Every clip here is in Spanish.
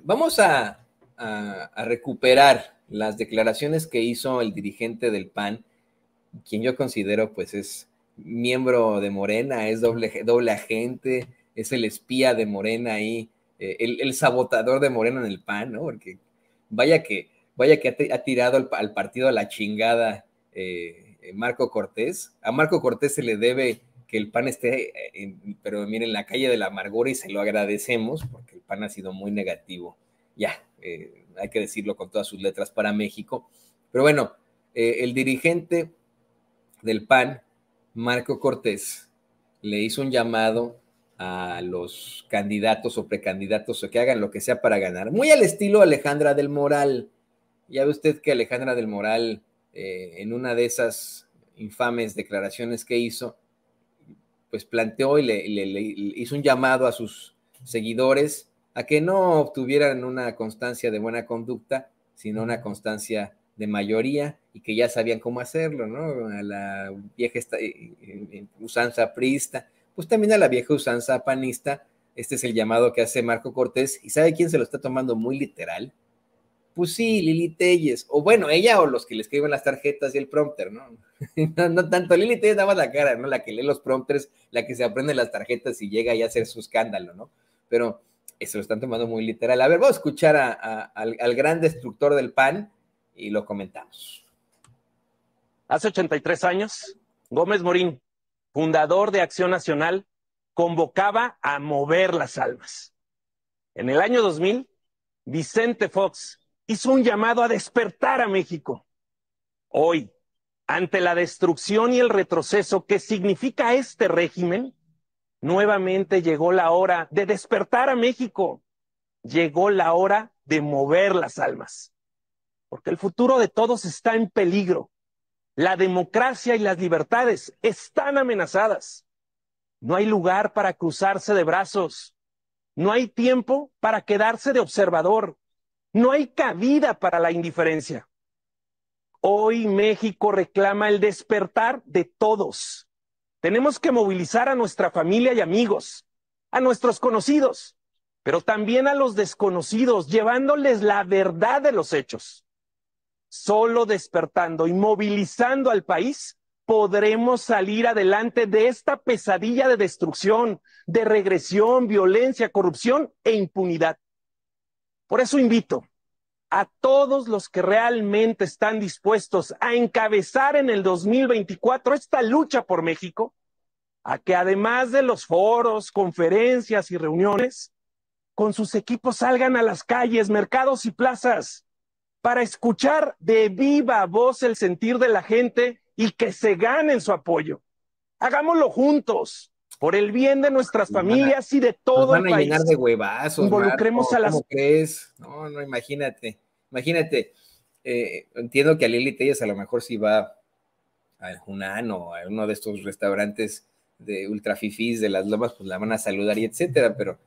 Vamos a, recuperar las declaraciones que hizo el dirigente del PAN, quien yo considero pues es miembro de Morena, es doble, agente, es el espía de Morena ahí, eh, el, sabotador de Morena en el PAN, ¿no? Porque vaya que, vaya que ha, tirado al, partido a la chingada eh, Marco Cortés. A Marco Cortés se le debe que el PAN esté, eh, pero miren, la calle de la amargura y se lo agradecemos porque el PAN ha sido muy negativo. Ya, eh, hay que decirlo con todas sus letras para México. Pero bueno, eh, el dirigente del PAN, Marco Cortés, le hizo un llamado a los candidatos o precandidatos o que hagan lo que sea para ganar, muy al estilo Alejandra del Moral. Ya ve usted que Alejandra del Moral, en una de esas infames declaraciones que hizo, pues planteó y le, hizo un llamado a sus seguidores a que no obtuvieran una constancia de buena conducta, sino una constancia de mayoría y que ya sabían cómo hacerlo, ¿no? A la vieja eh, usanza prista, pues también a la vieja usanza panista. Este es el llamado que hace Marco Cortés. ¿Y sabe quién se lo está tomando muy literal? pues sí, Lili Telles, o bueno, ella o los que le escriben las tarjetas y el prompter, ¿no? no, tanto Lili Telles daba la cara, ¿no? La que lee los prompters, la que se aprende las tarjetas y llega y a hacer su escándalo, ¿no? Pero eso lo están tomando muy literal. A ver, vamos a escuchar al, al gran destructor del PAN y lo comentamos. Hace 83 años, Gómez Morín, fundador de Acción Nacional, convocaba a mover las almas. En el año 2000, Vicente Fox, hizo un llamado a despertar a México. Hoy, ante la destrucción y el retroceso que significa este régimen, nuevamente llegó la hora de despertar a México. Llegó la hora de mover las almas. Porque el futuro de todos está en peligro. La democracia y las libertades están amenazadas. No hay lugar para cruzarse de brazos. No hay tiempo para quedarse de observador. No hay cabida para la indiferencia. Hoy México reclama el despertar de todos. Tenemos que movilizar a nuestra familia y amigos, a nuestros conocidos, pero también a los desconocidos, llevándoles la verdad de los hechos. Solo despertando y movilizando al país podremos salir adelante de esta pesadilla de destrucción, de regresión, violencia, corrupción e impunidad. Por eso invito a todos los que realmente están dispuestos a encabezar en el 2024 esta lucha por México, a que además de los foros, conferencias y reuniones, con sus equipos salgan a las calles, mercados y plazas para escuchar de viva voz el sentir de la gente y que se ganen su apoyo. Hagámoslo juntos, por el bien de nuestras familias y de todo el Llenar de huevazos, Involucremos a las. ¿cómo No, no, imagínate, imagínate. Eh, entiendo que a Lili Telles, a lo mejor si va a Junán o a uno de estos restaurantes de ultra fifís de las lomas, pues la van a saludar y etcétera, pero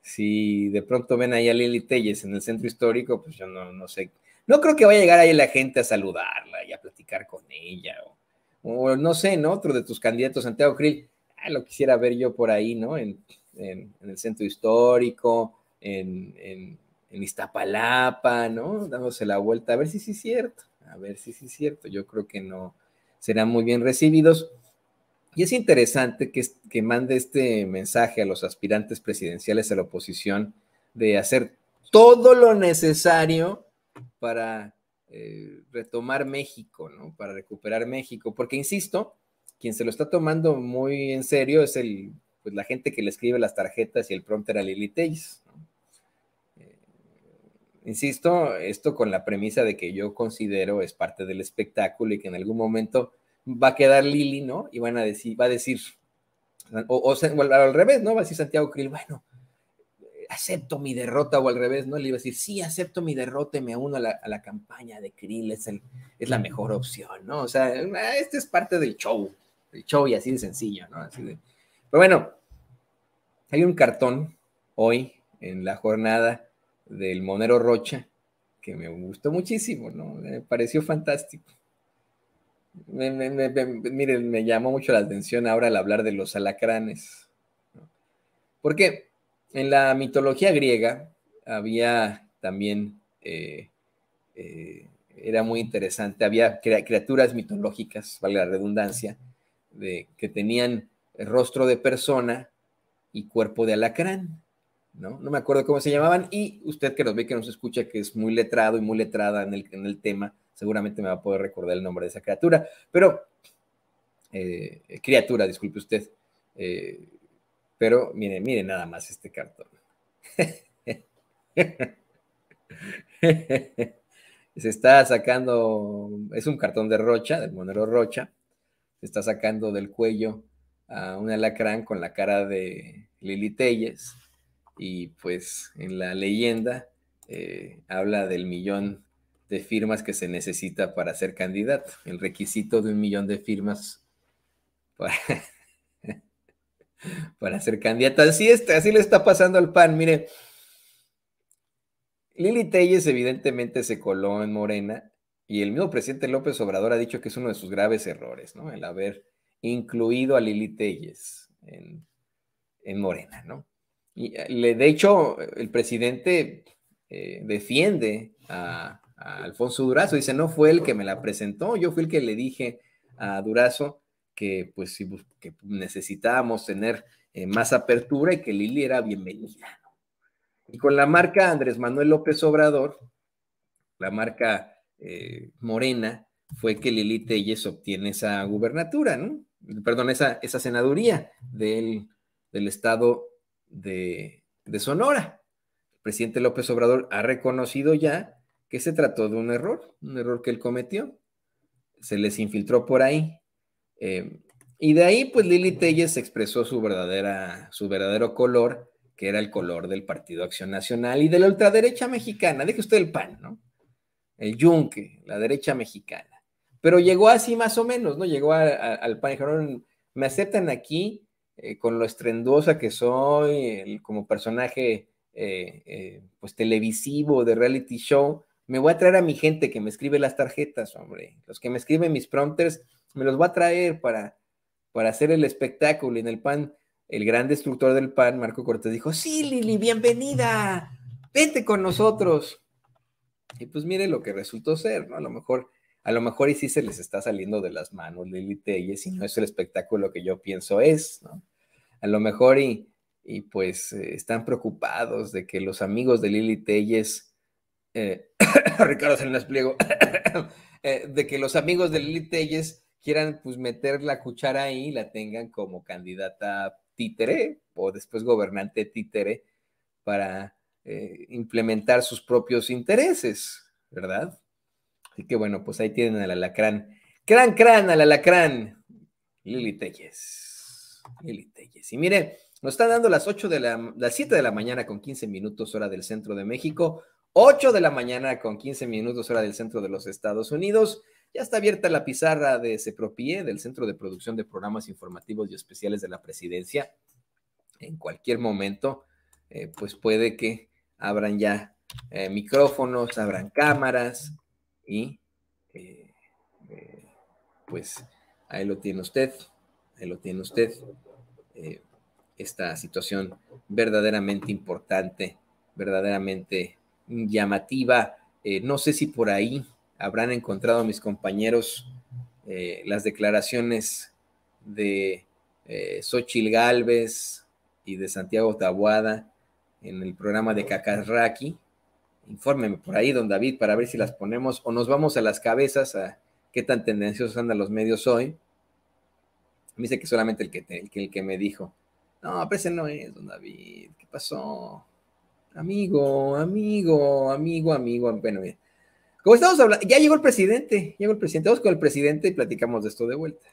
si de pronto ven ahí a Lili Telles en el centro histórico, pues yo no, sé, no creo que vaya a llegar ahí la gente a saludarla y a platicar con ella, o, no sé, ¿no? Otro de tus candidatos, Santiago Krill, Ah, lo quisiera ver yo por ahí, ¿no? En, el centro histórico, en, Iztapalapa, ¿no? Dándose la vuelta, a ver si sí es cierto, a ver si sí es cierto. Yo creo que no serán muy bien recibidos. Y es interesante que, mande este mensaje a los aspirantes presidenciales a la oposición de hacer todo lo necesario para eh, retomar México, ¿no? Para recuperar México, porque insisto, quien se lo está tomando muy en serio es el, pues, la gente que le escribe las tarjetas y el prompter a Lily Tays. Eh, insisto, esto con la premisa de que yo considero es parte del espectáculo y que en algún momento va a quedar Lili, ¿no? Y van a decir, va a decir, o, al revés, ¿no? Va a decir Santiago Krill, bueno, acepto mi derrota, o al revés, ¿no? Le iba a decir, sí, acepto mi derrota y me uno a la, campaña de Krill, es, es la mejor opción, ¿no? O sea, este es parte del show, show y así de sencillo, ¿no? Pero bueno, hay un cartón hoy en la jornada del Monero Rocha que me gustó muchísimo, ¿no? Me pareció fantástico. miren, me llamó mucho la atención ahora al hablar de los alacranes. Porque en la mitología griega había también, eh, eh, era muy interesante, había criaturas mitológicas, vale la redundancia, que tenían rostro de persona y cuerpo de alacrán, ¿no? No me acuerdo cómo se llamaban y usted que nos ve, que nos escucha, que es muy letrado y muy letrada en el, tema, seguramente me va a poder recordar el nombre de esa criatura, pero, eh, criatura, disculpe usted, eh, pero mire, mire nada más este cartón. se está sacando, es un cartón de Rocha, del monero Rocha, está sacando del cuello a un alacrán con la cara de Lili Telles y pues en la leyenda eh, habla del millón de firmas que se necesita para ser candidato, el requisito de un millón de firmas para, ser candidato. Así, está, así le está pasando al PAN. Mire, Lili Telles evidentemente se coló en Morena y el mismo presidente López Obrador ha dicho que es uno de sus graves errores, ¿no? El haber incluido a Lili Telles en, Morena, ¿no? Y eh, le, de hecho, el presidente eh, defiende a, Alfonso Durazo, dice, no fue el que me la presentó, yo fui el que le dije a Durazo que, pues, necesitábamos tener eh, más apertura y que Lili era bienvenida. Y con la marca Andrés Manuel López Obrador, la marca eh, Morena fue que Lili Telles obtiene esa gubernatura, ¿no? Perdón, esa, senaduría del, estado de, Sonora. El presidente López Obrador ha reconocido ya que se trató de un error, un error que él cometió. Se les infiltró por ahí. Eh, y de ahí, pues Lili Telles expresó su, verdadera, su verdadero color, que era el color del Partido Acción Nacional y de la ultraderecha mexicana. Deje usted el pan, ¿no? el yunque, la derecha mexicana. Pero llegó así más o menos, ¿no? Llegó al pan y dijeron, me aceptan aquí eh, con lo estrendosa que soy, como personaje eh, eh, pues televisivo de reality show. Me voy a traer a mi gente que me escribe las tarjetas, hombre. Los que me escriben mis prompters, me los voy a traer para, para hacer el espectáculo. Y en el PAN, el gran destructor del PAN, Marco Cortés, dijo, sí, Lili, bienvenida, vente con nosotros. Y pues mire lo que resultó ser, ¿no? A lo mejor, a lo mejor y sí se les está saliendo de las manos Lili Telles y no es el espectáculo que yo pienso es, ¿no? A lo mejor y, y pues eh, están preocupados de que los amigos de Lili Telles, eh, Ricardo se les pliego, eh, de que los amigos de Lili Telles quieran pues meter la cuchara ahí y la tengan como candidata títere o después gobernante títere para eh, implementar sus propios intereses, ¿verdad? Así que bueno, pues ahí tienen al alacrán. Cran, cran, al alacrán. Lili Telles. Lili Telles. Y mire, nos están dando las 8 de la, las 7 de la mañana con 15 minutos hora del centro de México, 8 de la mañana con 15 minutos hora del centro de los Estados Unidos. Ya está abierta la pizarra de Sepropie, del Centro de Producción de Programas Informativos y Especiales de la Presidencia. En cualquier momento, eh, pues puede que abran ya eh, micrófonos, abran cámaras y eh, eh, pues ahí lo tiene usted, ahí lo tiene usted, esta situación verdaderamente importante, verdaderamente llamativa. no sé si por ahí habrán encontrado mis compañeros las declaraciones de Xochil Gálvez y de Santiago Tabuada, en el programa de Kakarraki. Infórmeme por ahí, don David, para ver si las ponemos o nos vamos a las cabezas a qué tan tendenciosos andan los medios hoy. Me dice que solamente el que, el, que me dijo. No, parece no es, don David. ¿Qué pasó? Amigo, amigo, amigo, amigo. Bueno, Como estamos hablando, ya llegó el presidente, llegó el presidente. Vamos con el presidente y platicamos de esto de vuelta.